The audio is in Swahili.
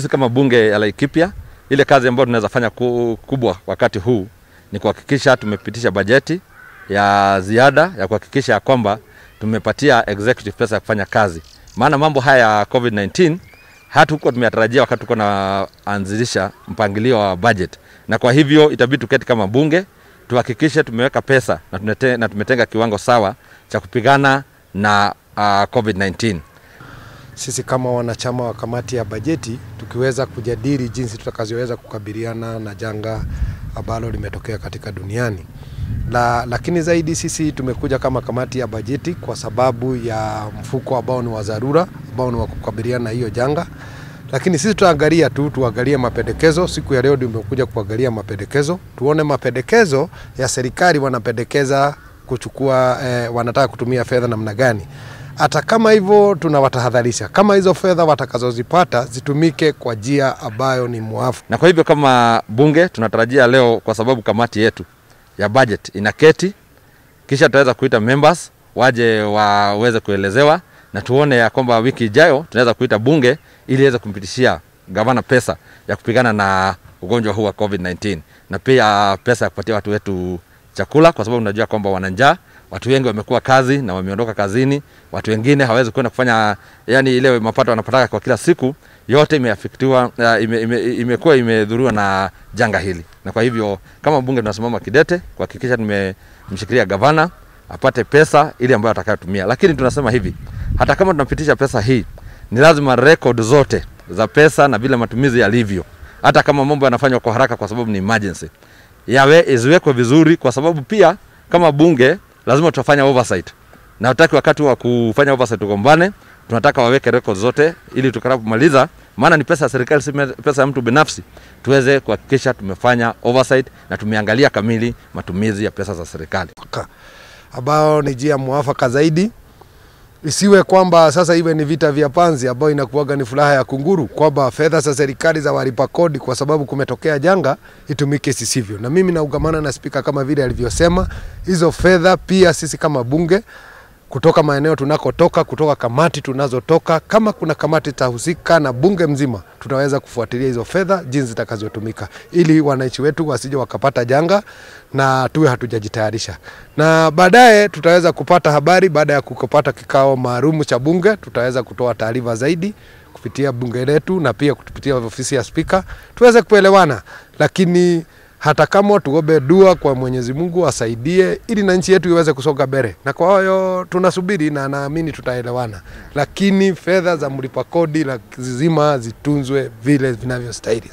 Sisi kama bunge ya Laikipia, ile kazi ambayo tunaweza fanya kubwa wakati huu ni kuhakikisha tumepitisha bajeti ya ziada ya kuhakikisha ya kwamba tumepatia executive pesa ya kufanya kazi, maana mambo haya ya COVID-19 hatukuwa tumeyatarajia wakati tuko naanzilisha mpangilio wa budget, na kwa hivyo itabidi tuketi kama bunge tuhakikishe tumeweka pesa na, na tumetenga kiwango sawa cha kupigana na uh, ah, COVID-19 sisi kama wanachama wa kamati ya bajeti tukiweza kujadili jinsi tutakavyoweza kukabiliana na janga ambalo limetokea katika duniani. La, lakini zaidi sisi tumekuja kama kamati ya bajeti kwa sababu ya mfuko ambao ni wa dharura ambao ni wa kukabiliana na hiyo janga, lakini sisi tutaangalia tu, tuangalie mapendekezo. Siku ya leo tumekuja kuangalia mapendekezo, tuone mapendekezo ya serikali wanapendekeza kuchukua eh, wanataka kutumia fedha namna gani hata kama hivyo, tunawatahadharisha kama hizo fedha watakazozipata zitumike kwa njia ambayo ni mwafu. Na kwa hivyo, kama bunge tunatarajia leo, kwa sababu kamati yetu ya budget inaketi, kisha tutaweza kuita members waje waweze kuelezewa na tuone ya kwamba wiki ijayo tunaweza kuita bunge ili iweze kumpitishia gavana pesa ya kupigana na ugonjwa huu wa COVID-19 na pia pesa ya kupatia watu wetu chakula, kwa sababu unajua kwamba wana njaa. Watu wengi wamekuwa kazi na wameondoka kazini, watu wengine hawawezi kwenda kufanya yani ile mapato wanapataka kwa kila siku, yote imeafektiwa uh, ime, ime, imedhuriwa na janga hili, na kwa hivyo kama bunge tunasimama kidete kuhakikisha tumemshikilia gavana apate pesa ile ambayo atakayotumia, lakini tunasema hivi, hata kama tunapitisha pesa hii, ni lazima record zote za pesa na vile matumizi yalivyo, hata kama mambo yanafanywa kwa haraka, kwa sababu ni emergency yawe iziwekwe vizuri, kwa sababu pia kama bunge lazima tutafanya oversight, na hataki wakati wa kufanya oversight ugombane. Tunataka waweke records zote ili tutakapomaliza, maana ni pesa ya serikali, si pesa ya mtu binafsi, tuweze kuhakikisha tumefanya oversight na tumeangalia kamili matumizi ya pesa za serikali, ambao ni njia mwafaka zaidi Isiwe kwamba sasa iwe ni vita vya panzi ambayo inakuwaga ni furaha ya kunguru, kwamba fedha za serikali za walipa kodi kwa sababu kumetokea janga itumike sisivyo. Na mimi naugamana na spika kama vile alivyosema, hizo fedha pia sisi kama bunge kutoka maeneo tunakotoka, kutoka kamati tunazotoka. Kama kuna kamati itahusika na bunge mzima, tunaweza kufuatilia hizo fedha jinsi zitakazotumika, ili wananchi wetu wasije wakapata janga na tuwe hatujajitayarisha. Na baadaye tutaweza kupata habari baada ya kupata kikao maalum cha bunge, tutaweza kutoa taarifa zaidi kupitia bunge letu na pia kupitia ofisi ya spika tuweze kuelewana, lakini hata kama tuombe dua kwa Mwenyezi Mungu asaidie ili na nchi yetu iweze kusonga mbele, na kwa hiyo tunasubiri na naamini tutaelewana, lakini fedha za mlipa kodi lazima zitunzwe vile vinavyostahili.